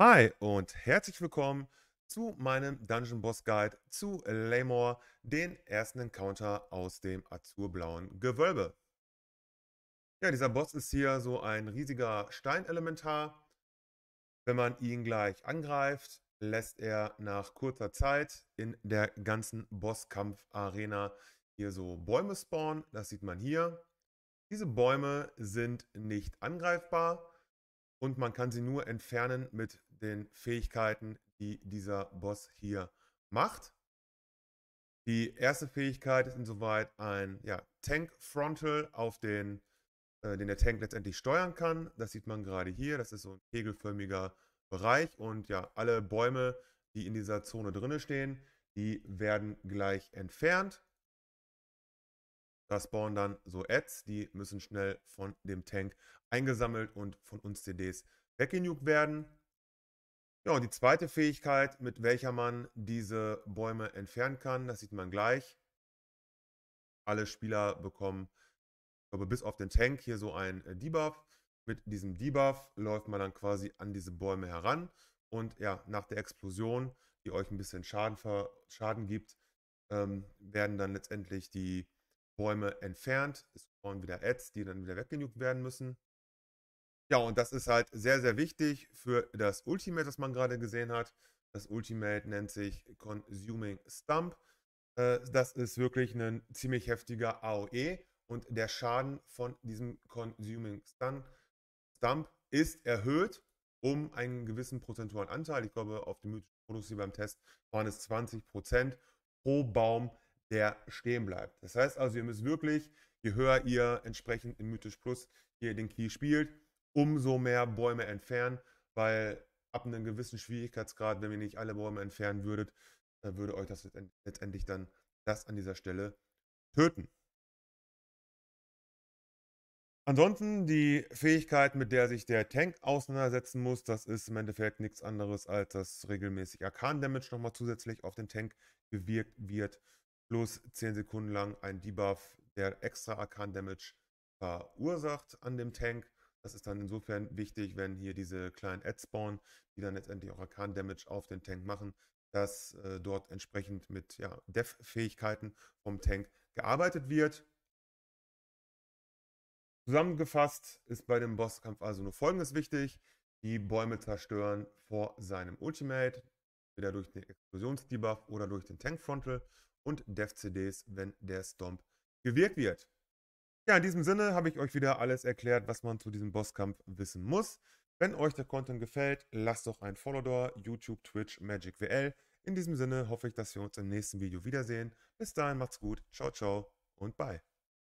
Hi und herzlich willkommen zu meinem Dungeon Boss Guide zu Laymore, den ersten Encounter aus dem azurblauen Gewölbe. Ja, dieser Boss ist hier so ein riesiger Steinelementar. Wenn man ihn gleich angreift, lässt er nach kurzer Zeit in der ganzen Bosskampf-Arena hier so Bäume spawnen. Das sieht man hier. Diese Bäume sind nicht angreifbar und man kann sie nur entfernen mit den Fähigkeiten, die dieser Boss hier macht. Die erste Fähigkeit ist insoweit ein ja, Tank Frontal, auf den, äh, den der Tank letztendlich steuern kann. Das sieht man gerade hier. Das ist so ein kegelförmiger Bereich und ja, alle Bäume, die in dieser Zone drin stehen, die werden gleich entfernt. Das spawnen dann so Ads, die müssen schnell von dem Tank eingesammelt und von uns CDs weggenugt werden. Ja, und die zweite Fähigkeit, mit welcher man diese Bäume entfernen kann, das sieht man gleich. Alle Spieler bekommen, ich glaube, bis auf den Tank hier so ein äh, Debuff. Mit diesem Debuff läuft man dann quasi an diese Bäume heran. Und ja, nach der Explosion, die euch ein bisschen Schaden, Schaden gibt, ähm, werden dann letztendlich die Bäume entfernt. Es spawnen wieder Ads, die dann wieder weggenugt werden müssen. Ja, und das ist halt sehr, sehr wichtig für das Ultimate, das man gerade gesehen hat. Das Ultimate nennt sich Consuming Stump. Äh, das ist wirklich ein ziemlich heftiger AOE und der Schaden von diesem Consuming Stump ist erhöht um einen gewissen prozentualen Anteil. Ich glaube, auf dem mythischen Produkt hier beim Test waren es 20% pro Baum, der stehen bleibt. Das heißt also, ihr müsst wirklich, je höher ihr entsprechend im Mythisch Plus hier den Key spielt, umso mehr Bäume entfernen, weil ab einem gewissen Schwierigkeitsgrad, wenn ihr nicht alle Bäume entfernen würdet, dann äh, würde euch das letztendlich dann das an dieser Stelle töten. Ansonsten die Fähigkeit, mit der sich der Tank auseinandersetzen muss, das ist im Endeffekt nichts anderes, als dass regelmäßig Arkan-Damage nochmal zusätzlich auf den Tank gewirkt wird, plus 10 Sekunden lang ein Debuff, der extra Arkan-Damage verursacht an dem Tank. Das ist dann insofern wichtig, wenn hier diese kleinen Ads spawnen, die dann letztendlich auch Arcan-Damage auf den Tank machen, dass äh, dort entsprechend mit ja, Def-Fähigkeiten vom Tank gearbeitet wird. Zusammengefasst ist bei dem Bosskampf also nur Folgendes wichtig. Die Bäume zerstören vor seinem Ultimate, entweder durch den Explosionsdebuff oder durch den Tank Frontal und Def-CDs, wenn der Stomp gewirkt wird. Ja, in diesem Sinne habe ich euch wieder alles erklärt, was man zu diesem Bosskampf wissen muss. Wenn euch der Content gefällt, lasst doch ein Follow da, YouTube, Twitch, MagicWL. In diesem Sinne hoffe ich, dass wir uns im nächsten Video wiedersehen. Bis dahin macht's gut, ciao, ciao und bye.